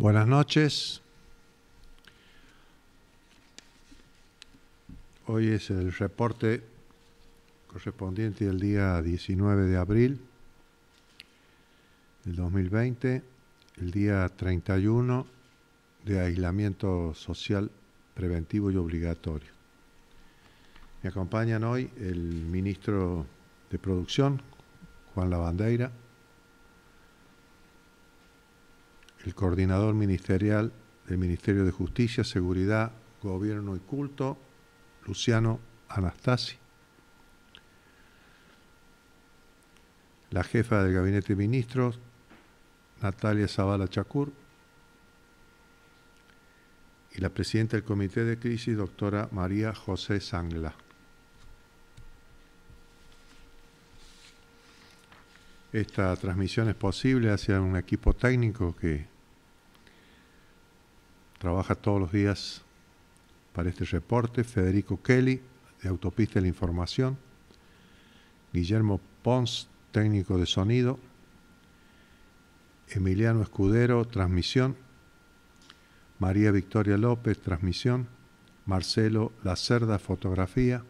Buenas noches. Hoy es el reporte correspondiente del día 19 de abril del 2020, el día 31 de aislamiento social preventivo y obligatorio. Me acompañan hoy el ministro de Producción, Juan Lavandeira el coordinador ministerial del Ministerio de Justicia, Seguridad, Gobierno y Culto, Luciano Anastasi. La jefa del Gabinete de Ministros, Natalia Zavala Chacur. Y la presidenta del Comité de Crisis, doctora María José Sangla. esta transmisión es posible hacia un equipo técnico que trabaja todos los días para este reporte. Federico Kelly, de Autopista de la Información. Guillermo Pons, técnico de sonido. Emiliano Escudero, transmisión. María Victoria López, transmisión. Marcelo Lacerda, fotografía.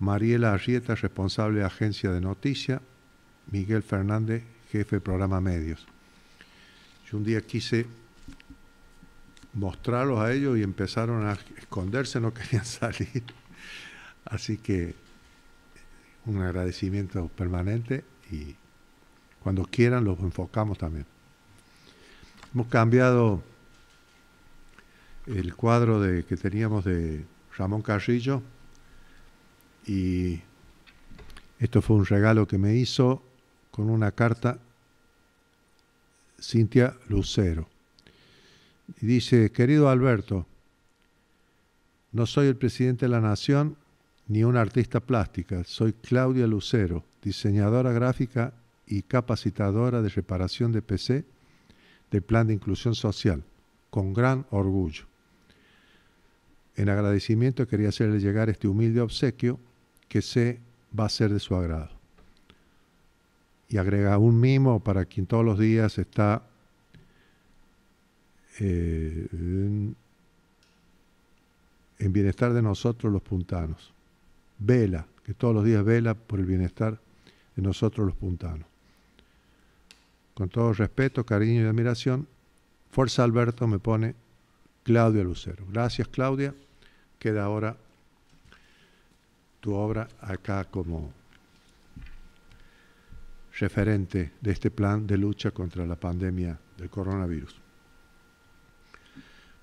Mariela Arrieta, responsable de agencia de noticias. Miguel Fernández, jefe de programa Medios. Yo un día quise mostrarlos a ellos y empezaron a esconderse, no querían salir. Así que un agradecimiento permanente y cuando quieran los enfocamos también. Hemos cambiado el cuadro de, que teníamos de Ramón Carrillo y esto fue un regalo que me hizo con una carta Cintia Lucero. Y dice, querido Alberto, no soy el presidente de la Nación ni una artista plástica, soy Claudia Lucero, diseñadora gráfica y capacitadora de reparación de PC del Plan de Inclusión Social, con gran orgullo. En agradecimiento quería hacerle llegar este humilde obsequio que sé va a ser de su agrado y agrega un mimo para quien todos los días está eh, en, bienestar de nosotros los puntanos. Vela, que todos los días vela por el bienestar de nosotros los puntanos. Con todo respeto, cariño y admiración, Fuerza Alberto me pone Claudia Lucero. Gracias Claudia, queda ahora tu obra acá como referente de este plan de lucha contra la pandemia del coronavirus.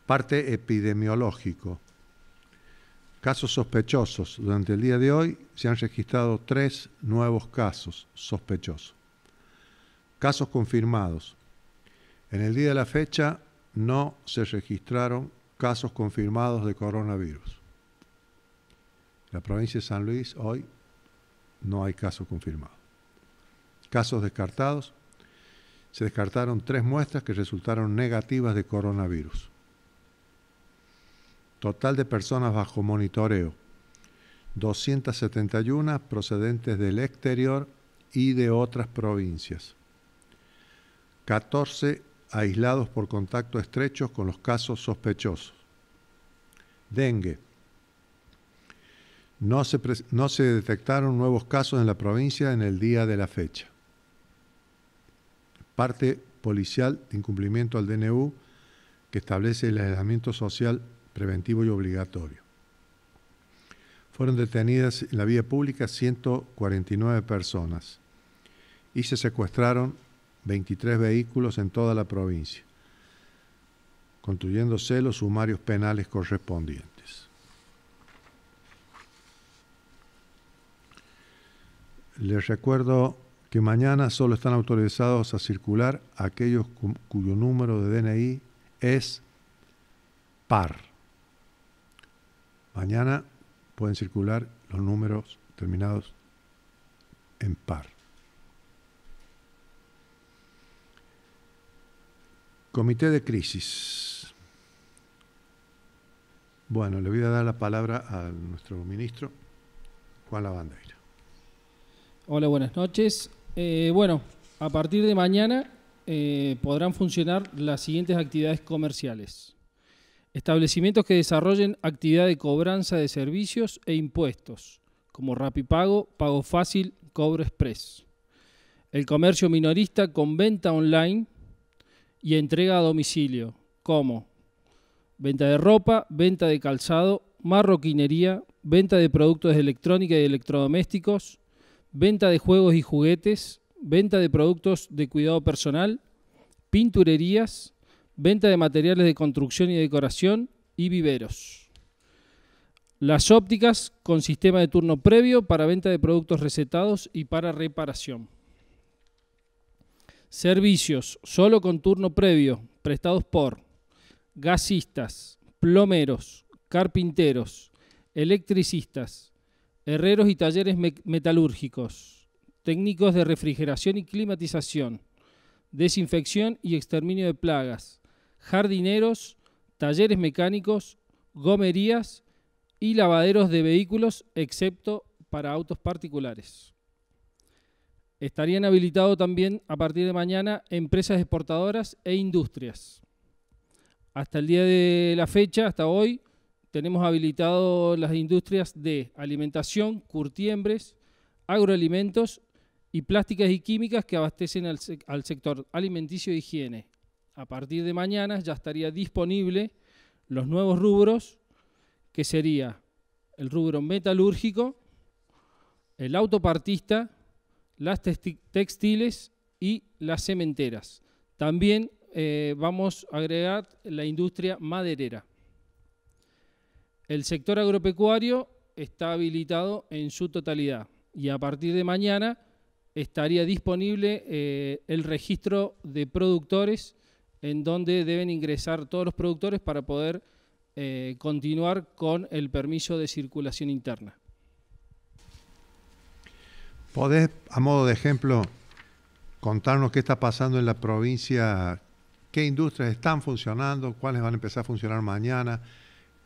Parte epidemiológico. Casos sospechosos. Durante el día de hoy se han registrado tres nuevos casos sospechosos. Casos confirmados. En el día de la fecha no se registraron casos confirmados de coronavirus. En la provincia de San Luis hoy no hay casos confirmados. Casos descartados. Se descartaron tres muestras que resultaron negativas de coronavirus. Total de personas bajo monitoreo. 271 procedentes del exterior y de otras provincias. 14 aislados por contacto estrecho con los casos sospechosos. Dengue. No no se detectaron nuevos casos en la provincia en el día de la fecha parte policial de incumplimiento al DNU que establece el aislamiento social preventivo y obligatorio. Fueron detenidas en la vía pública 149 personas y se secuestraron 23 vehículos en toda la provincia, construyéndose los sumarios penales correspondientes. Les recuerdo que mañana solo están autorizados a circular aquellos cuyo número de DNI es par. Mañana pueden circular los números terminados en par. Comité de crisis. Bueno, le voy a dar la palabra a nuestro ministro, Juan Lavandeira. Hola, buenas noches. Eh, bueno, a partir de mañana eh, podrán funcionar las siguientes actividades comerciales. Establecimientos que desarrollen actividad de cobranza de servicios e impuestos, como Rapipago, Pago Fácil, Cobro Express. El comercio minorista con venta online y entrega a domicilio, como venta de ropa, venta de calzado, marroquinería, venta de productos de electrónica y electrodomésticos, venta de juegos y juguetes, venta de productos de cuidado personal, pinturerías, venta de materiales de construcción y decoración y viveros. Las ópticas con sistema de turno previo para venta de productos recetados y para reparación. Servicios solo con turno previo, prestados por gasistas, plomeros, carpinteros, electricistas, herreros y talleres metalúrgicos, técnicos de refrigeración y climatización, desinfección y exterminio de plagas, jardineros, talleres mecánicos, gomerías y lavaderos de vehículos, excepto para autos particulares. Estarían habilitados también a partir de mañana empresas exportadoras e industrias. Hasta el día de la fecha, hasta hoy, tenemos habilitado las industrias de alimentación, curtiembres, agroalimentos y plásticas y químicas que abastecen al, sector alimenticio e higiene. A partir de mañana ya estaría disponible los nuevos rubros, que sería el rubro metalúrgico, el autopartista, las textiles y las cementeras. También eh, vamos a agregar la industria maderera. El sector agropecuario está habilitado en su totalidad y a partir de mañana estaría disponible eh, el registro de productores en donde deben ingresar todos los productores para poder eh, continuar con el permiso de circulación interna. ¿Podés, a modo de ejemplo, contarnos qué está pasando en la provincia? ¿Qué industrias están funcionando? ¿Cuáles van a empezar a funcionar mañana?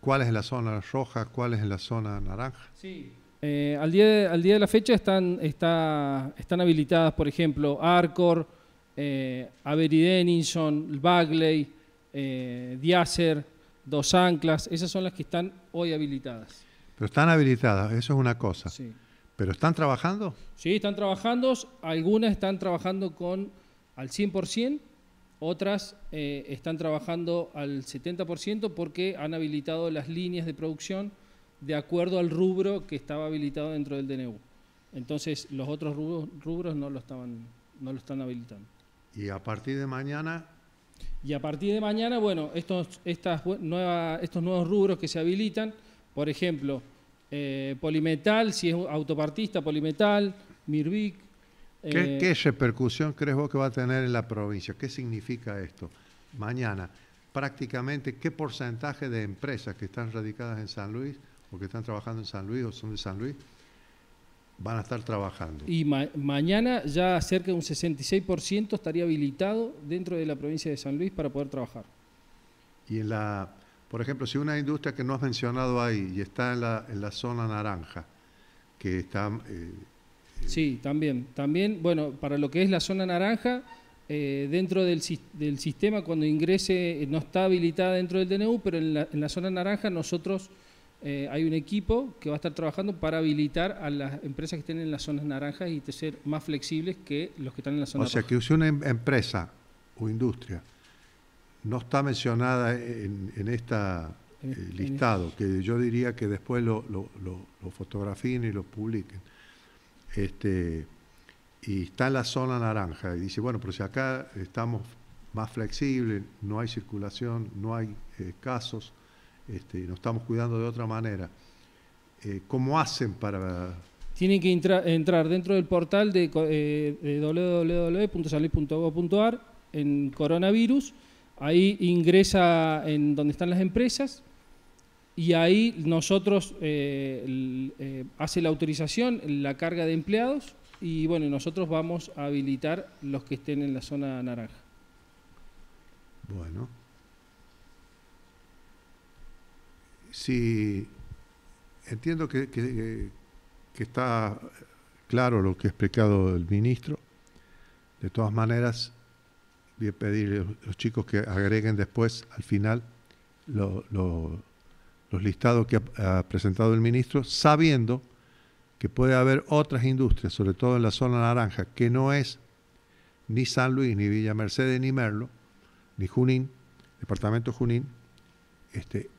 ¿Cuál es la zona roja? ¿Cuál es la zona naranja? Sí. Eh, al, día de, al día de la fecha están, está, están habilitadas, por ejemplo, Arcor, eh, Avery Denison, Bagley, eh, Dos Anclas. Esas son las que están hoy habilitadas. Pero están habilitadas, eso es una cosa. Sí. ¿Pero están trabajando? Sí, están trabajando. Algunas están trabajando con al 100% otras eh, están trabajando al 70% porque han habilitado las líneas de producción de acuerdo al rubro que estaba habilitado dentro del DNU. Entonces, los otros rubros, no, lo estaban, no lo están habilitando. Y a partir de mañana... Y a partir de mañana, bueno, estos, estas nueva, estos nuevos rubros que se habilitan, por ejemplo, eh, polimetal, si es autopartista, polimetal, Mirvic, ¿Qué, eh, repercusión crees vos que va a tener en la provincia? ¿Qué significa esto? Mañana, prácticamente, ¿qué porcentaje de empresas que están radicadas en San Luis o que están trabajando en San Luis o son de San Luis van a estar trabajando? Y mañana ya cerca de un 66% estaría habilitado dentro de la provincia de San Luis para poder trabajar. Y en la, por ejemplo, si una industria que no has mencionado ahí y está en la, en la zona naranja, que está... Eh, Sí, también. También, bueno, para lo que es la zona naranja, eh, dentro del, sistema, cuando ingrese, eh, no está habilitada dentro del DNU, pero en la, zona naranja nosotros eh, hay un equipo que va a estar trabajando para habilitar a las empresas que estén en las zonas naranjas y ser más flexibles que los que están en la zona O sea, que si una em-, empresa o industria no está mencionada en, en este listado, que yo diría que después lo, lo, lo fotografíen y lo publiquen este, y está en la zona naranja. Y dice, bueno, pero si acá estamos más flexibles, no hay circulación, no hay eh, casos, este, nos estamos cuidando de otra manera. Eh, ¿Cómo hacen para...? Tienen que entrar dentro del portal de, eh, eh en coronavirus, ahí ingresa en donde están las empresas, y ahí nosotros eh, eh, hace la autorización, la carga de empleados y bueno, nosotros vamos a habilitar los que estén en la zona naranja. Bueno. Sí, entiendo que, está claro lo que ha explicado el ministro. De todas maneras, voy a pedirle a los chicos que agreguen después, al final, lo, los listados que ha, presentado el ministro, sabiendo que puede haber otras industrias, sobre todo en la zona naranja, que no es ni San Luis, ni Villa Mercedes, ni Merlo, ni Junín, departamento Junín, este,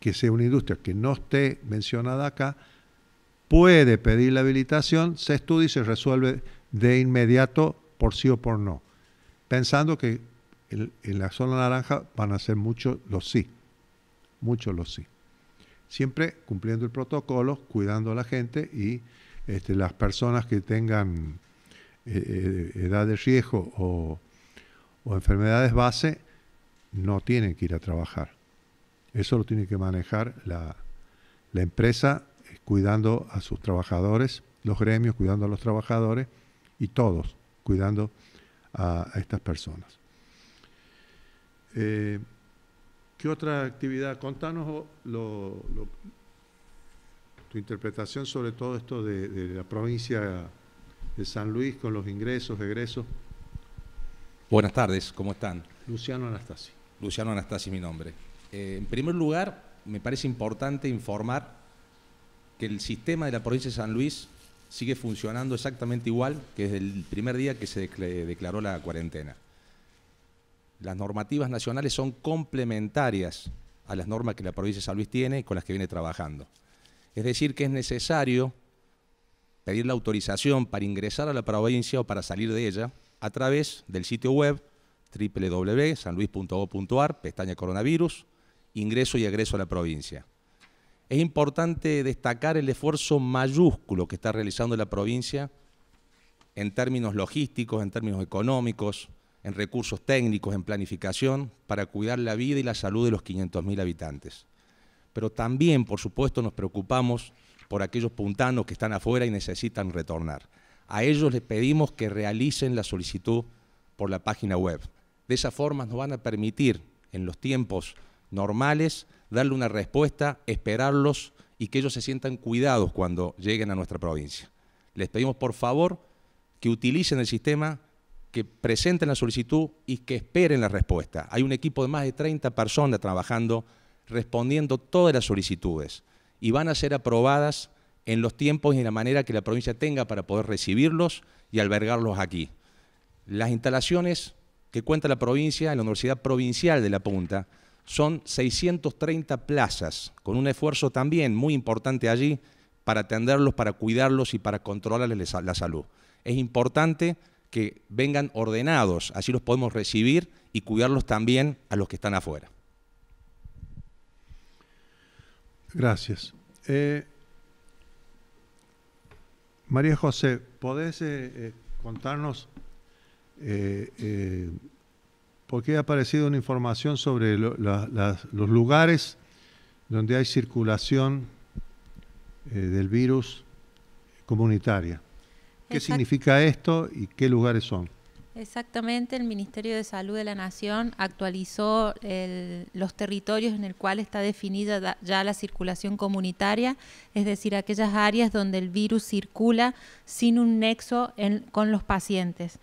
que sea una industria que no esté mencionada acá, puede pedir la habilitación, se estudia y se resuelve de inmediato por sí o por no, pensando que en la zona naranja van a ser muchos los sí. Muchos lo sí. Siempre cumpliendo el protocolo, cuidando a la gente y este, las personas que tengan eh, eh, edad de riesgo o, enfermedades base no tienen que ir a trabajar. Eso lo tiene que manejar la, empresa eh, cuidando a sus trabajadores, los gremios cuidando a los trabajadores y todos cuidando a, estas personas. ¿Qué otra actividad? Contanos lo, tu interpretación sobre todo esto de, la provincia de San Luis con los ingresos, egresos. Buenas tardes, ¿cómo están? Luciano Anastasi. Luciano Anastasi, mi nombre. Eh, en primer lugar, me parece importante informar que el sistema de la provincia de San Luis sigue funcionando exactamente igual que desde el primer día que se declaró la cuarentena. Las normativas nacionales son complementarias a las normas que la provincia de San Luis tiene y con las que viene trabajando. Es decir, que es necesario pedir la autorización para ingresar a la provincia o para salir de ella a través del sitio web www.sanluis.gov.ar, pestaña coronavirus, ingreso y egreso a la provincia. Es importante destacar el esfuerzo mayúsculo que está realizando la provincia en términos logísticos, en términos económicos, en recursos técnicos, en planificación, para cuidar la vida y la salud de los 500.000 habitantes. Pero también, por supuesto, nos preocupamos por aquellos puntanos que están afuera y necesitan retornar. A ellos les pedimos que realicen la solicitud por la página web. De esa forma nos van a permitir, en los tiempos normales, darle una respuesta, esperarlos y que ellos se sientan cuidados cuando lleguen a nuestra provincia. Les pedimos, por favor, que utilicen el sistema que presenten la solicitud y que esperen la respuesta. Hay un equipo de más de 30 personas trabajando, respondiendo todas las solicitudes y van a ser aprobadas en los tiempos y en la manera que la provincia tenga para poder recibirlos y albergarlos aquí. Las instalaciones que cuenta la provincia en la Universidad Provincial de La Punta son 630 plazas, con un esfuerzo también muy importante allí para atenderlos, para cuidarlos y para controlarles la salud. Es importante que vengan ordenados, así los podemos recibir y cuidarlos también a los que están afuera. Gracias. Eh, María José, ¿podés eh, eh, contarnos por qué ha aparecido una información sobre los lugares donde hay circulación del virus comunitaria? ¿Qué significa esto y qué lugares son? Exactamente, el Ministerio de Salud de la Nación actualizó los territorios en el cual está definida ya la circulación comunitaria, es decir, aquellas áreas donde el virus circula sin un nexo con los pacientes.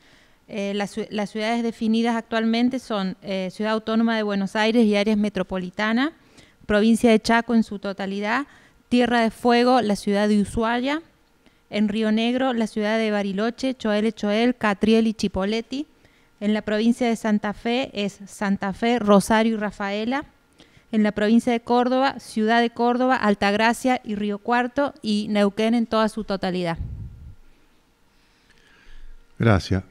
Eh, las, ciudades definidas actualmente son eh, Ciudad Autónoma de Buenos Aires y áreas metropolitanas, provincia de Chaco en su totalidad, Tierra de Fuego, la ciudad de Ushuaia, en Río Negro, la ciudad de Bariloche, Choel Choel, Catriel y Chipoleti. En la provincia de Santa Fe es Santa Fe, Rosario y Rafaela. En la provincia de Córdoba, Ciudad de Córdoba, Altagracia y Río Cuarto y Neuquén en toda su totalidad. Gracias.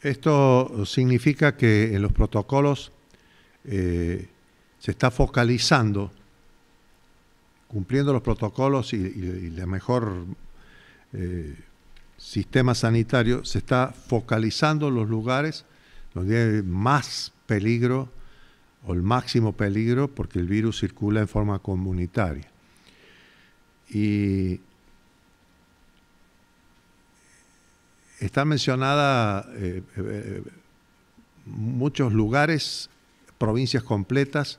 Esto significa que en los protocolos eh, se está focalizando cumpliendo los protocolos y, el mejor eh, sistema sanitario, se está focalizando en los lugares donde hay más peligro o el máximo peligro porque el virus circula en forma comunitaria. Y está mencionada eh, eh, muchos lugares, provincias completas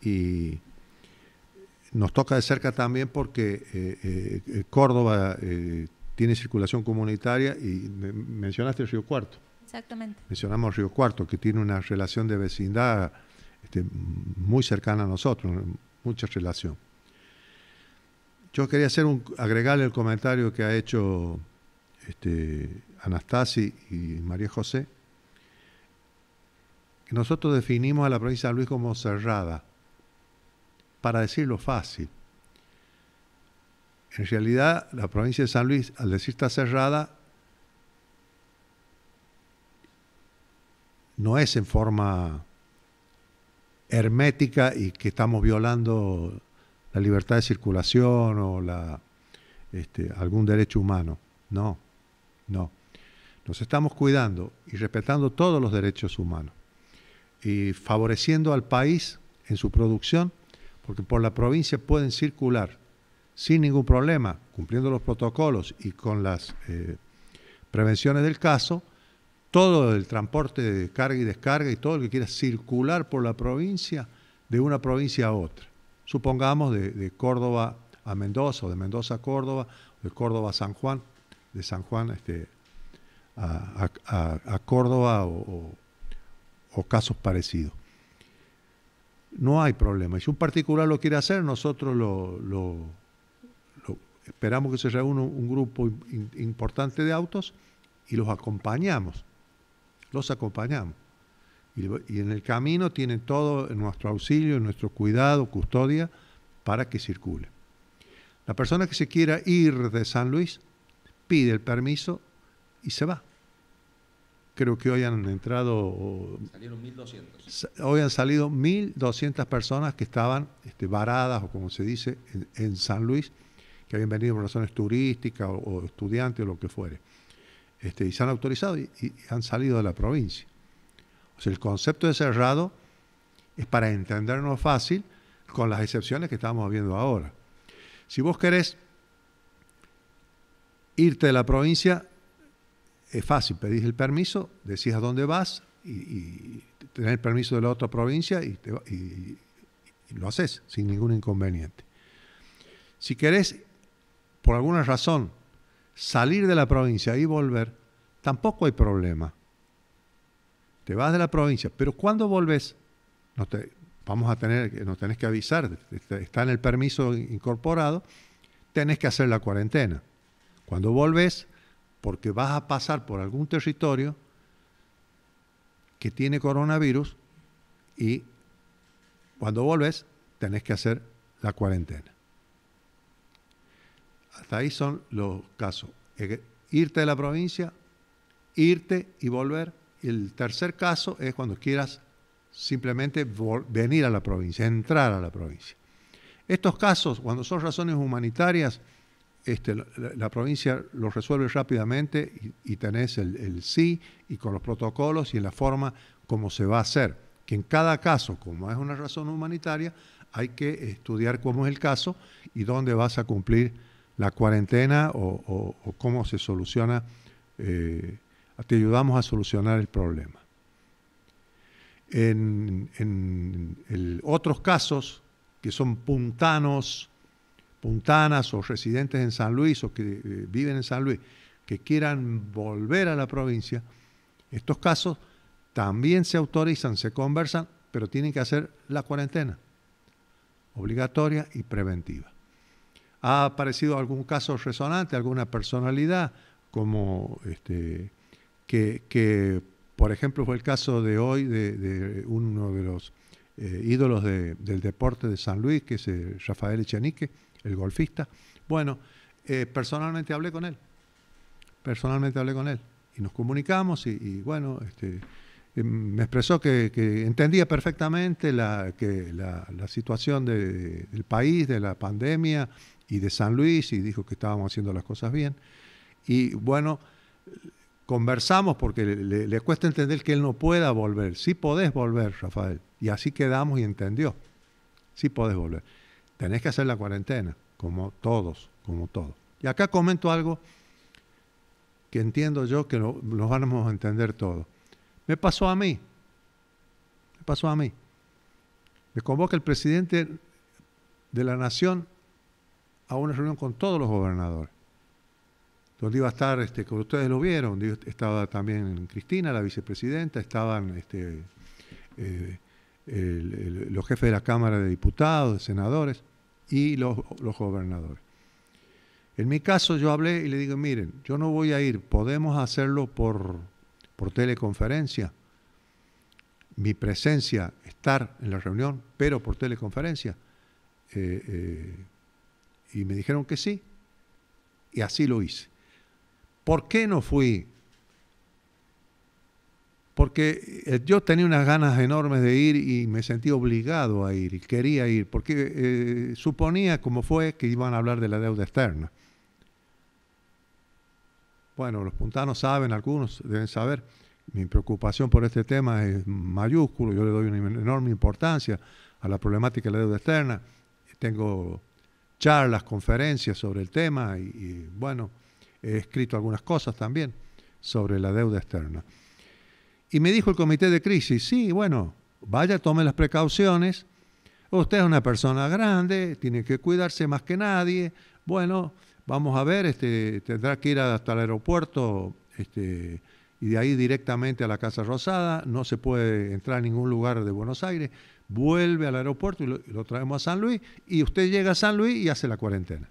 y nos toca de cerca también porque eh, eh, Córdoba eh, tiene circulación comunitaria y mencionaste Río Cuarto. Exactamente. Mencionamos Río Cuarto, que tiene una relación de vecindad este, muy cercana a nosotros, mucha relación. Yo quería hacer un, agregarle el comentario que ha hecho este, Anastasi y María José. Nosotros definimos a la provincia de San Luis como cerrada para decirlo fácil. En realidad, la provincia de San Luis, al decir está cerrada, no es en forma hermética y que estamos violando la libertad de circulación o este, algún derecho humano. No, no. Nos estamos cuidando y respetando todos los derechos humanos y favoreciendo al país en su producción porque por la provincia pueden circular sin ningún problema, cumpliendo los protocolos y con las eh, prevenciones del caso, todo el transporte de carga y descarga y todo lo que quiera circular por la provincia, de una provincia a otra. Supongamos de, Córdoba a Mendoza, o de Mendoza a Córdoba, de Córdoba a San Juan, de San Juan este, a, a, a Córdoba o casos parecidos no hay problema. si un particular lo quiere hacer, nosotros lo, esperamos que se reúna un grupo importante de autos y los acompañamos. Los acompañamos. Y, y, en el camino tienen todo nuestro auxilio, nuestro cuidado, custodia, para que circule. La persona que se quiera ir de San Luis pide el permiso y se va creo que hoy han entrado... Salieron 1.200. Hoy han salido 1.200 personas que estaban este, varadas, o como se dice, en, San Luis, que habían venido por razones turísticas o, estudiantes o lo que fuere. Este, y se han autorizado y, y, han salido de la provincia. O sea, el concepto de cerrado es para entendernos fácil con las excepciones que estamos viendo ahora. Si vos querés irte de la provincia, es fácil, pedís el permiso, decís a dónde vas y, tenés el permiso de la otra provincia y, lo haces sin ningún inconveniente. Si querés, por alguna razón, salir de la provincia y volver, tampoco hay problema. Te vas de la provincia, pero cuando volvés, vamos a tener, nos tenés que avisar, está en el permiso incorporado, tenés que hacer la cuarentena. Cuando volvés, porque vas a pasar por algún territorio que tiene coronavirus y cuando volves tenés que hacer la cuarentena. Hasta ahí son los casos. Eh, irte de la provincia, irte y volver. el tercer caso es cuando quieras simplemente venir a la provincia, entrar a la provincia. Estos casos, cuando son razones humanitarias, este, la, provincia lo resuelve rápidamente y, tenés el, sí y con los protocolos y en la forma como se va a hacer. Que en cada caso, como es una razón humanitaria, hay que estudiar cómo es el caso y dónde vas a cumplir la cuarentena o, cómo se soluciona, eh, te ayudamos a solucionar el problema. En, otros casos que son puntanos, puntanas o residentes en San Luis o que eh, viven en San Luis que quieran volver a la provincia, estos casos también se autorizan, se conversan, pero tienen que hacer la cuarentena obligatoria y preventiva. ¿Ha aparecido algún caso resonante, alguna personalidad, como este, que, por ejemplo, fue el caso de hoy de, uno de los eh, ídolos del deporte de San Luis, que es eh, Rafael Echenique, el golfista. Bueno, eh, personalmente hablé con él. Personalmente hablé con él. Y nos comunicamos y, bueno, este, eh, me expresó que, entendía perfectamente la, situación del país, de la pandemia y de San Luis y dijo que estábamos haciendo las cosas bien. Y bueno, conversamos porque le, cuesta entender que él no pueda volver. Sí podés volver, Rafael. Y así quedamos y entendió. Sí podés volver tenés que hacer la cuarentena, como todos, como todos. Y acá comento algo que entiendo yo que nos vamos a entender todos. Me pasó a mí, me pasó a mí. Me convoca el presidente de la nación a una reunión con todos los gobernadores, donde iba a estar, este, ustedes lo vieron, estaba también Cristina, la vicepresidenta, estaban este, eh, los jefes de la Cámara de Diputados, de senadores y los, gobernadores. En mi caso yo hablé y le digo, miren, yo no voy a ir, podemos hacerlo por, por teleconferencia. Mi presencia, estar en la reunión, pero por teleconferencia. Eh, eh, y me dijeron que sí, y así lo hice. ¿Por qué no fui porque eh, yo tenía unas ganas enormes de ir y me sentí obligado a ir y quería ir, porque eh, suponía, como fue, que iban a hablar de la deuda externa. Bueno, los puntanos saben, algunos deben saber, mi preocupación por este tema es mayúsculo, yo le doy una enorme importancia a la problemática de la deuda externa, tengo charlas, conferencias sobre el tema y bueno, he escrito algunas cosas también sobre la deuda externa. Y me dijo el comité de crisis, sí, bueno, vaya, tome las precauciones, usted es una persona grande, tiene que cuidarse más que nadie, bueno, vamos a ver, este, tendrá que ir hasta el aeropuerto este, y de ahí directamente a la Casa Rosada, no se puede entrar a ningún lugar de Buenos Aires, vuelve al aeropuerto y lo traemos a San Luis y usted llega a San Luis y hace la cuarentena.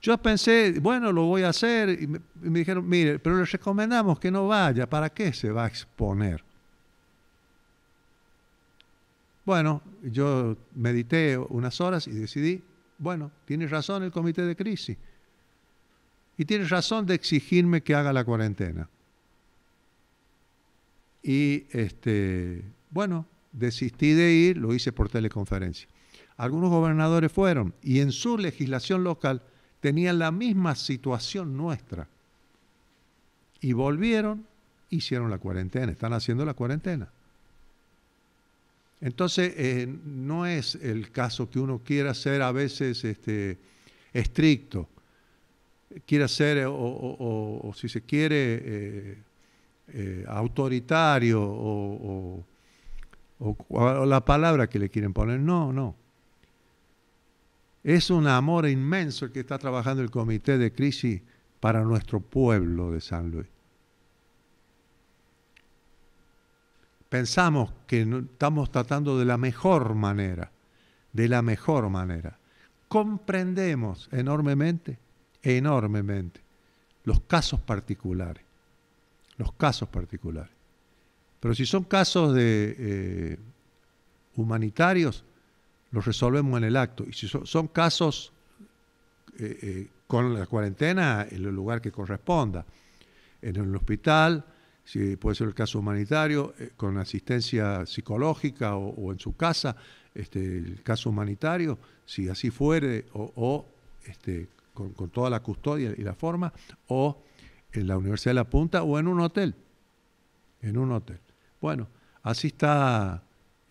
Yo pensé, bueno, lo voy a hacer, y me, dijeron, mire, pero le recomendamos que no vaya, ¿para qué se va a exponer? Bueno, yo medité unas horas y decidí, bueno, tiene razón el comité de crisis. Y tiene razón de exigirme que haga la cuarentena. Y este, bueno, desistí de ir, lo hice por teleconferencia. Algunos gobernadores fueron y en su legislación local tenían la misma situación nuestra. Y volvieron, hicieron la cuarentena, están haciendo la cuarentena. Entonces, eh, no es el caso que uno quiera ser a veces este, estricto, quiera ser, eh, o, si se quiere, eh, autoritario, o la palabra que le quieren poner. No, no. Es un amor inmenso el que está trabajando el comité de crisis para nuestro pueblo de San Luis. Pensamos que estamos tratando de la mejor manera, de la mejor manera. Comprendemos enormemente, enormemente, los casos particulares, los casos particulares. Pero si son casos de eh, humanitarios, los resolvemos en el acto. Y si son casos eh, eh, con la cuarentena, en el lugar que corresponda, en el hospital, si puede ser el caso humanitario, eh, con asistencia psicológica o, en su casa, este, el caso humanitario, si así fuere, o, este, con, con, toda la custodia y la forma, o en la Universidad de La Punta o en un hotel, en un hotel. Bueno, así está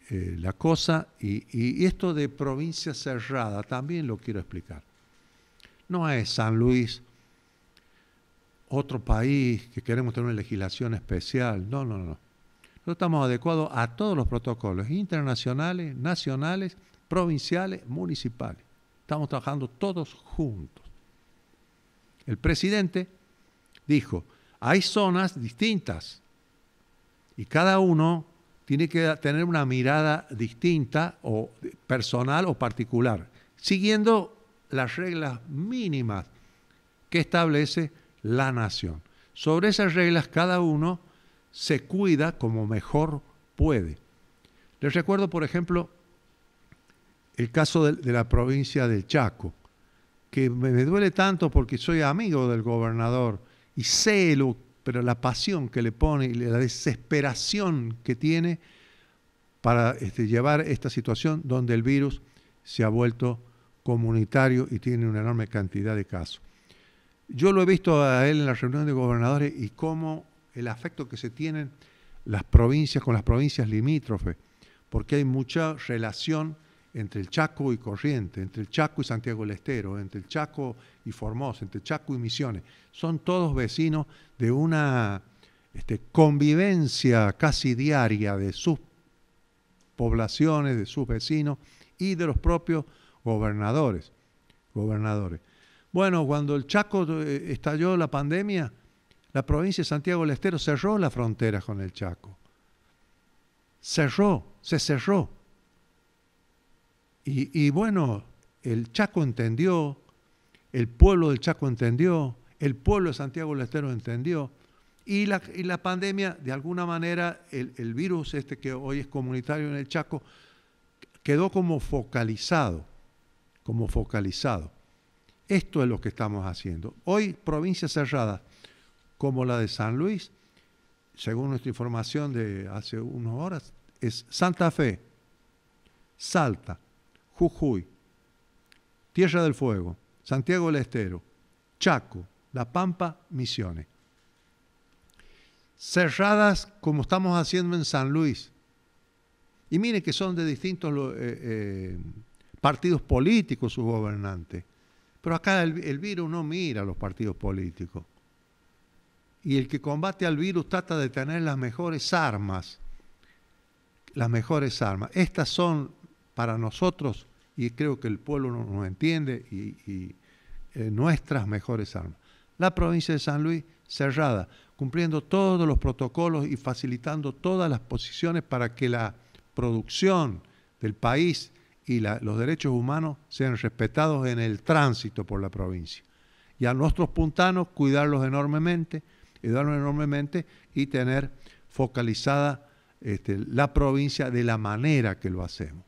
eh, la cosa. Y, y, esto de provincia cerrada también lo quiero explicar. No es San Luis otro país que queremos tener una legislación especial. No, no, no. Nosotros estamos adecuados a todos los protocolos internacionales, nacionales, provinciales, municipales. Estamos trabajando todos juntos. El presidente dijo, hay zonas distintas y cada uno tiene que tener una mirada distinta o personal o particular, siguiendo las reglas mínimas que establece la nación. Sobre esas reglas cada uno se cuida como mejor puede. Les recuerdo, por ejemplo, el caso de, la provincia del Chaco, que me, duele tanto porque soy amigo del gobernador y sé lo pero la pasión que le pone y la desesperación que tiene para este, llevar esta situación donde el virus se ha vuelto comunitario y tiene una enorme cantidad de casos. Yo lo he visto a él en la reunión de gobernadores y cómo el afecto que se tienen las provincias con las provincias limítrofes, porque hay mucha relación entre el Chaco y Corriente, entre el Chaco y Santiago del Estero, entre el Chaco y Formosa, entre Chaco y Misiones. Son todos vecinos de una este, convivencia casi diaria de sus poblaciones, de sus vecinos y de los propios gobernadores. gobernadores. Bueno, cuando el Chaco eh, estalló la pandemia, la provincia de Santiago del Estero cerró las fronteras con el Chaco. Cerró, se cerró. y, bueno, el Chaco entendió, el pueblo del Chaco entendió, el pueblo de Santiago del Estero entendió, y la, pandemia, de alguna manera, el, el, virus este que hoy es comunitario en el Chaco, quedó como focalizado, como focalizado. Esto es lo que estamos haciendo. Hoy, provincias cerradas, como la de San Luis, según nuestra información de hace unas horas, es Santa Fe, Salta, Jujuy, Tierra del Fuego, Santiago del Estero, Chaco, La Pampa, Misiones. Cerradas como estamos haciendo en San Luis. Y miren que son de distintos eh, eh, partidos políticos sus gobernantes. Pero acá el, el virus no mira a los partidos políticos. Y el que combate al virus trata de tener las mejores armas. Las mejores armas. Estas son para nosotros y creo que el pueblo nos entiende y, eh, nuestras mejores armas. La provincia de San Luis cerrada, cumpliendo todos los protocolos y facilitando todas las posiciones para que la producción del país y los derechos humanos sean respetados en el tránsito por la provincia. Y a nuestros puntanos cuidarlos enormemente, enormemente y tener focalizada este, la provincia de la manera que lo hacemos.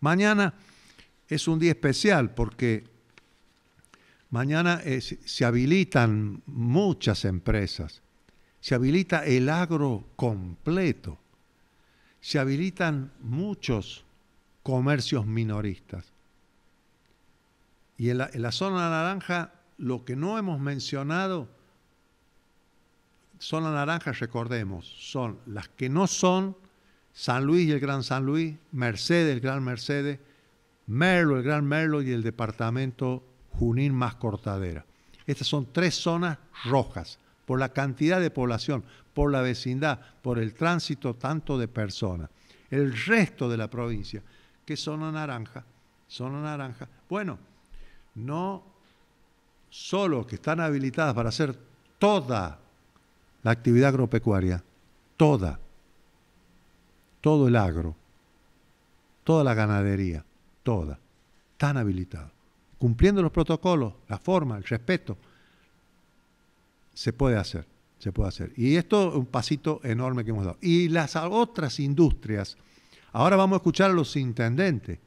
Mañana es un día especial porque mañana eh, se habilitan muchas empresas, se habilita el agro completo, se habilitan muchos comercios minoristas. Y en la, en la zona naranja, lo que no hemos mencionado, zona naranja, recordemos, son las que no son San Luis y el Gran San Luis, Mercedes, el Gran Mercedes, Merlo, el Gran Merlo y el departamento Junín más Cortadera. Estas son tres zonas rojas por la cantidad de población, por la vecindad, por el tránsito tanto de personas. El resto de la provincia, que zona naranja, zona naranja, bueno, no solo que están habilitadas para hacer toda la actividad agropecuaria, toda, todo el agro, toda la ganadería, toda, tan habilitado Cumpliendo los protocolos, la forma, el respeto, se puede hacer, se puede hacer. Y esto es un pasito enorme que hemos dado. Y las otras industrias, ahora vamos a escuchar a los intendentes,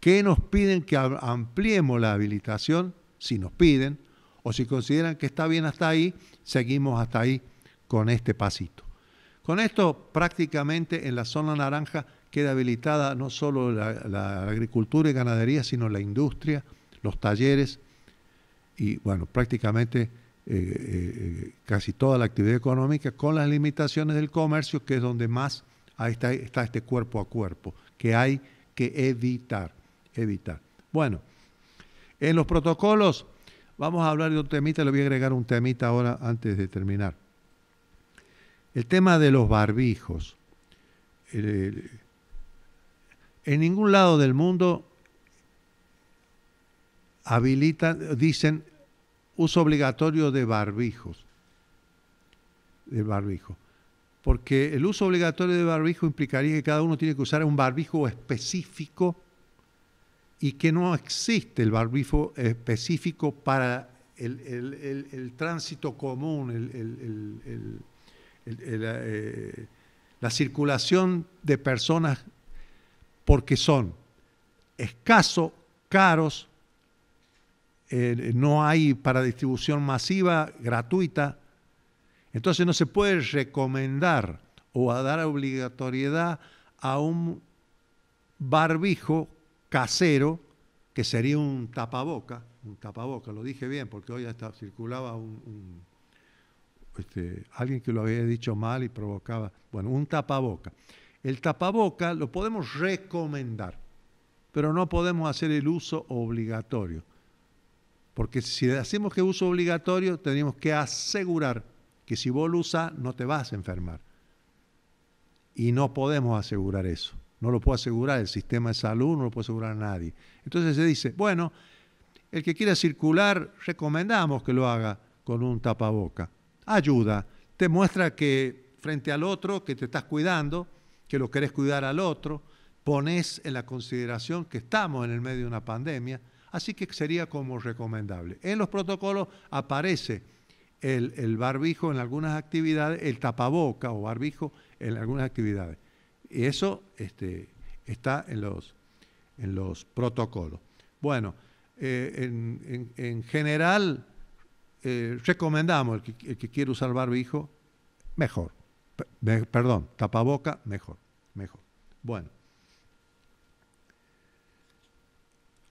que nos piden que ampliemos la habilitación, si nos piden, o si consideran que está bien hasta ahí, seguimos hasta ahí con este pasito. Con esto prácticamente en la zona naranja queda habilitada no solo la, agricultura y ganadería, sino la industria, los talleres y, bueno, prácticamente eh, eh, casi toda la actividad económica con las limitaciones del comercio, que es donde más está, este cuerpo a cuerpo, que hay que evitar, evitar. Bueno, en los protocolos vamos a hablar de un temita, le voy a agregar un temita ahora antes de terminar. El tema de los barbijos. En ningún lado del mundo habilitan, dicen uso obligatorio de barbijos. barbijo. Porque el uso obligatorio de barbijo implicaría que cada uno tiene que usar un barbijo específico y que no existe el barbijo específico para el, tránsito común, eh, la circulación de personas porque son escasos, caros, eh, no hay para distribución masiva, gratuita. Entonces no se puede recomendar o dar obligatoriedad a un barbijo casero, que sería un tapaboca, un tapaboca, lo dije bien, porque hoy hasta circulaba este, alguien que lo había dicho mal y provocaba, bueno, un tapaboca. El tapaboca lo podemos recomendar, pero no podemos hacer el uso obligatorio. Porque si hacemos que uso obligatorio, tenemos que asegurar que si vos lo usas no te vas a enfermar. Y no podemos asegurar eso. No lo puede asegurar el sistema de salud, no lo puede asegurar nadie. Entonces se dice, bueno, el que quiera circular, recomendamos que lo haga con un tapaboca. Ayuda, te muestra que frente al otro, que te estás cuidando, que lo querés cuidar al otro, ponés en la consideración que estamos en el medio de una pandemia, así que sería como recomendable. En los protocolos aparece el, barbijo en algunas actividades, el tapaboca o barbijo en algunas actividades. Y eso este, está en los, en los protocolos. Bueno, eh, en, general eh, recomendamos el que, el que quiere usar barbijo, mejor perdón, tapaboca, mejor, mejor. Bueno.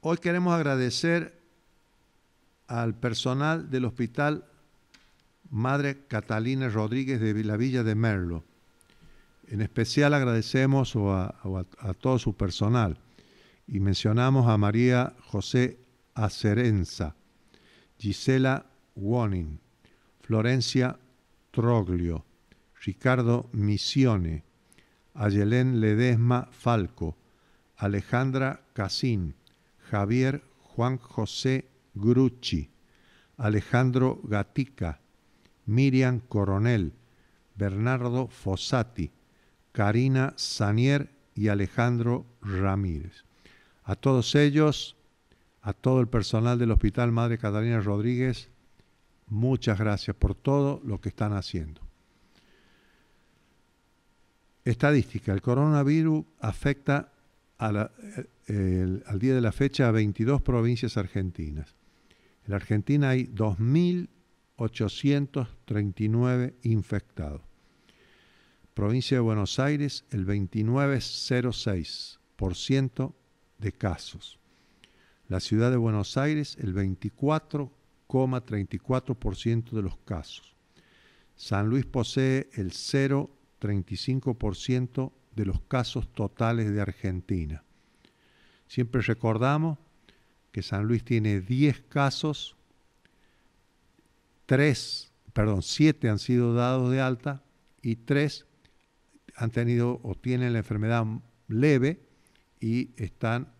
Hoy queremos agradecer al personal del hospital Madre Catalina Rodríguez de la Villa de Merlo. En especial agradecemos a, a todo su personal y mencionamos a María José Acerenza, Gisela Wonin, Florencia Troglio, Ricardo Misione, Ayelén Ledesma Falco, Alejandra Casín, Javier Juan José Grucci, Alejandro Gatica, Miriam Coronel, Bernardo Fossati, Karina Sanier y Alejandro Ramírez. A todos ellos, a todo el personal del Hospital Madre Catalina Rodríguez, muchas gracias por todo lo que están haciendo. Estadística. El coronavirus afecta eh, al día de la fecha a 22 provincias argentinas. En la Argentina hay 2.839 infectados. Provincia de Buenos Aires, el 29,06% de casos. La ciudad de Buenos Aires, el 24,34% de los casos. San Luis posee el 0 35% de los casos totales de Argentina. Siempre recordamos que San Luis tiene 10 casos, 3, perdón, 7 han sido dados de alta y 3 han tenido o tienen la enfermedad leve y están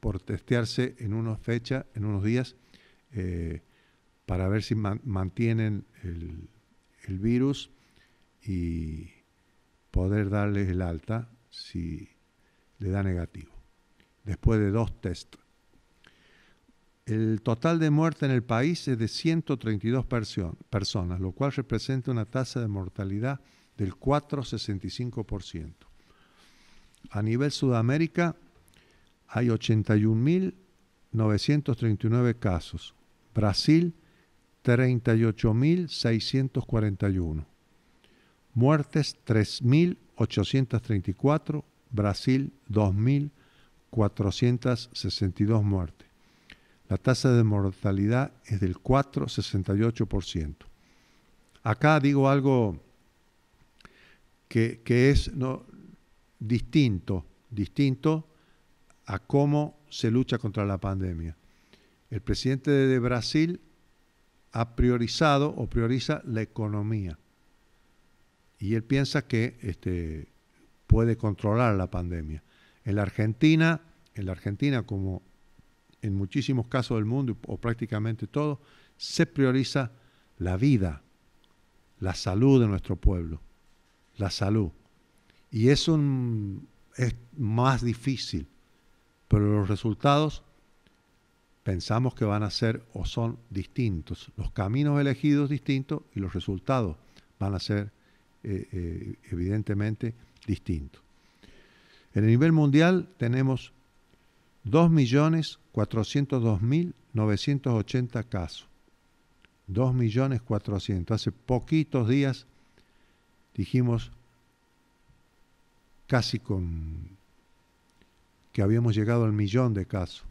por testearse en unos fechas, en unos días, eh, para ver si mantienen el, el virus y poder darle el alta si le da negativo, después de dos test. El total de muerte en el país es de 132 personas, lo cual representa una tasa de mortalidad del 4,65%. A nivel Sudamérica hay 81.939 casos, Brasil 38.641. Muertes 3.834, Brasil 2.462 muertes. La tasa de mortalidad es del 4,68%. Acá digo algo que, que es no, distinto, distinto a cómo se lucha contra la pandemia. El presidente de Brasil ha priorizado o prioriza la economía y él piensa que este, puede controlar la pandemia. En la Argentina, en la Argentina como en muchísimos casos del mundo o prácticamente todo, se prioriza la vida, la salud de nuestro pueblo, la salud. Y eso es más difícil, pero los resultados pensamos que van a ser o son distintos. Los caminos elegidos distintos y los resultados van a ser eh, eh, evidentemente distinto. En el nivel mundial tenemos 2.402.980 casos. 2.400. Hace poquitos días dijimos casi con que habíamos llegado al millón de casos.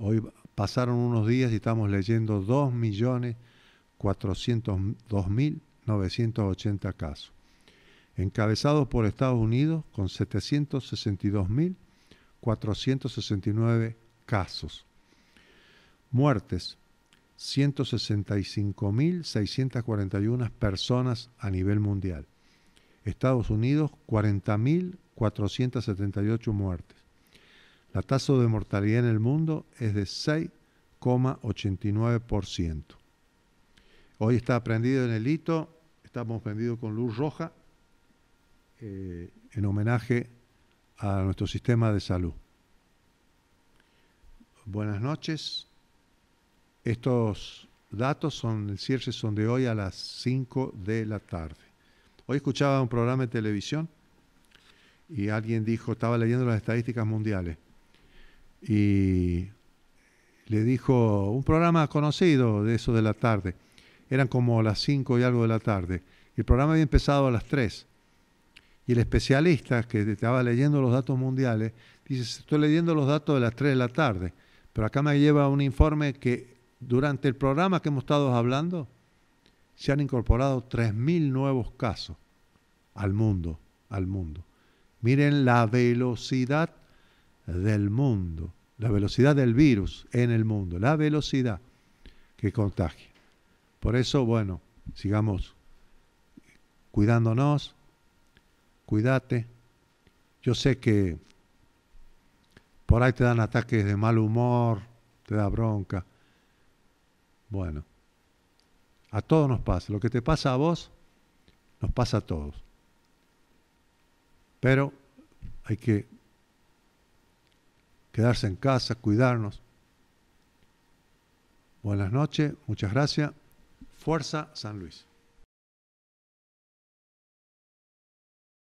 Hoy pasaron unos días y estamos leyendo 2.402.000 980 casos, encabezados por Estados Unidos con 762.469 casos. Muertes, 165.641 personas a nivel mundial. Estados Unidos, 40.478 muertes. La tasa de mortalidad en el mundo es de 6,89%. Hoy está prendido en el hito, estamos prendidos con luz roja eh, en homenaje a nuestro sistema de salud. Buenas noches. Estos datos son, el cierre son de hoy a las 5 de la tarde. Hoy escuchaba un programa de televisión y alguien dijo, estaba leyendo las estadísticas mundiales, y le dijo, un programa conocido de eso de la tarde, eran como las 5 y algo de la tarde. El programa había empezado a las 3. Y el especialista que estaba leyendo los datos mundiales dice, estoy leyendo los datos de las 3 de la tarde, pero acá me lleva un informe que durante el programa que hemos estado hablando se han incorporado 3.000 nuevos casos al mundo, al mundo. Miren la velocidad del mundo, la velocidad del virus en el mundo, la velocidad que contagia. Por eso, bueno, sigamos cuidándonos, cuídate. Yo sé que por ahí te dan ataques de mal humor, te da bronca. Bueno, a todos nos pasa. Lo que te pasa a vos, nos pasa a todos. Pero hay que quedarse en casa, cuidarnos. Buenas noches, muchas gracias. Fuerza San Luis.